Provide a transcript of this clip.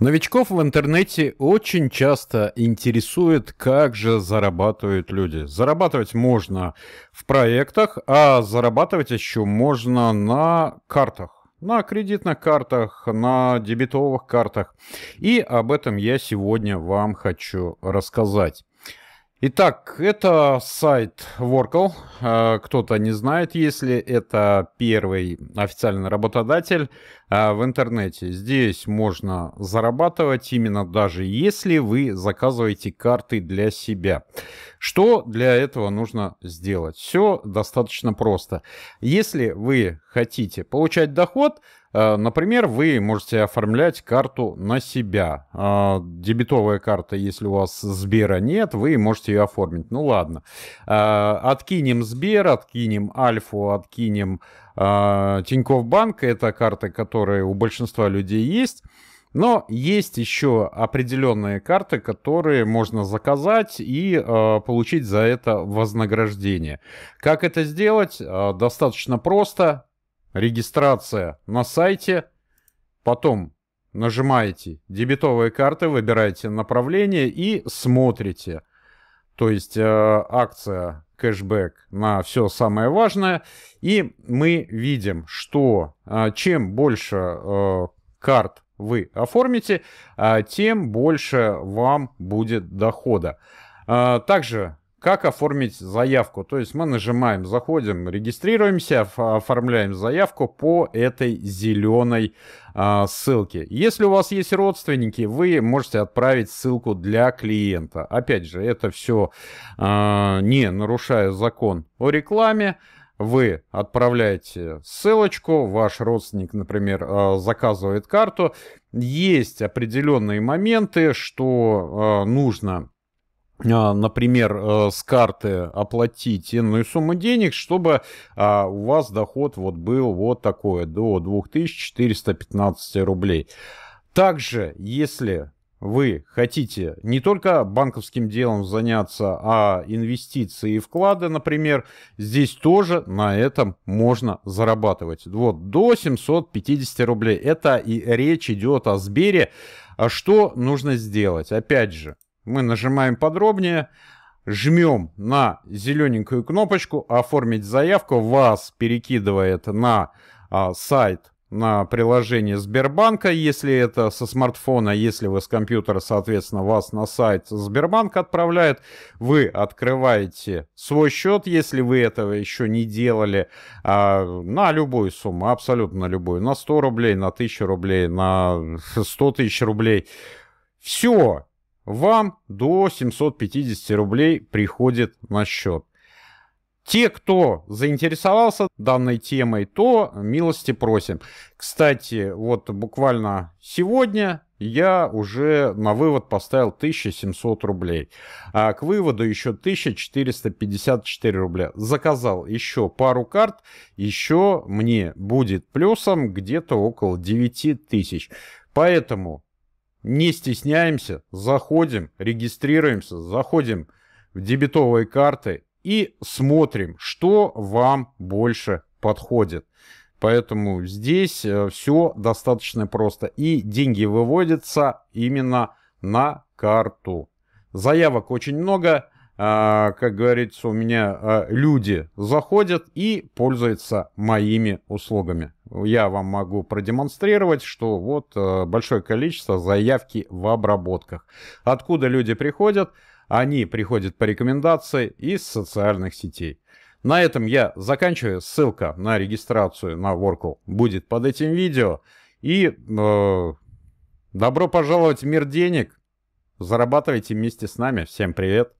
Новичков в интернете очень часто интересует, как же зарабатывают люди. Зарабатывать можно в проектах, а зарабатывать еще можно на картах. На кредитных картах, на дебетовых картах. И об этом я сегодня вам хочу рассказать. Итак, это сайт Workal. Э, кто-то не знает, если это первый официальный работодатель а, в интернете. Здесь можно зарабатывать именно даже если вы заказываете карты для себя. Что для этого нужно сделать? Все достаточно просто. Если вы хотите получать доход, а, Например, вы можете оформлять карту на себя. А, дебетовая карта, если у вас Сбера нет, вы можете ее оформить. Ну ладно. Откинем Сбер, откинем Альфу, откинем а, Тинькофф Банк — это карты, которые у большинства людей есть. Но есть еще определенные карты, которые можно заказать и э, получить за это вознаграждение. Как это сделать? Э, достаточно просто. Регистрация на сайте, потом нажимаете дебетовые карты, выбираете направление и смотрите. То есть э, акция кэшбэк на все самое важное. И мы видим, что а, чем больше а, карт вы оформите, а, тем больше вам будет дохода. Также как оформить заявку. То есть мы нажимаем, заходим, регистрируемся, оформляем заявку по этой зеленой а, ссылке. Если у вас есть родственники, вы можете отправить ссылку для клиента. Опять же, это все а, не нарушая закон о рекламе. Вы отправляете ссылочку, ваш родственник, например, а, заказывает карту. Есть определенные моменты, что а, нужно а, например, э, с карты оплатить иную сумму денег, чтобы а, у вас доход вот был вот такой, до 2415 рублей. Также, если вы хотите не только банковским делом заняться, а инвестиции и вклады, например, здесь тоже на этом можно зарабатывать. Вот до 750 рублей. Это и речь идет о Сбере. А что нужно сделать? Опять же, мы нажимаем подробнее, жмем на зелененькую кнопочку «Оформить заявку», вас перекидывает на а, сайт на приложение Сбербанка, если это со смартфона, если вы с компьютера, соответственно, вас на сайт Сбербанка отправляет, вы открываете свой счет, если вы этого еще не делали, а, на любую сумму, абсолютно на любую, на 100 рублей, на 1000 рублей, на 100 тысяч рублей. Все, вам до 750 рублей приходит на счет. Те, кто заинтересовался данной темой, то милости просим. Кстати, вот буквально сегодня я уже на вывод поставил 1700 рублей. А к выводу еще 1454 рубля. Заказал еще пару карт. Еще мне будет плюсом где-то около 9000. Поэтому не стесняемся, заходим, регистрируемся, заходим в дебетовые карты и смотрим, что вам больше подходит. Поэтому здесь э, все достаточно просто. И деньги выводятся именно на карту. Заявок очень много. А, как говорится, у меня а, люди заходят и пользуются моими услугами. Я вам могу продемонстрировать, что вот а, большое количество заявки в обработках. Откуда люди приходят? Они приходят по рекомендации из социальных сетей. На этом я заканчиваю. Ссылка на регистрацию на Workl будет под этим видео. И э, добро пожаловать в мир денег. Зарабатывайте вместе с нами. Всем привет.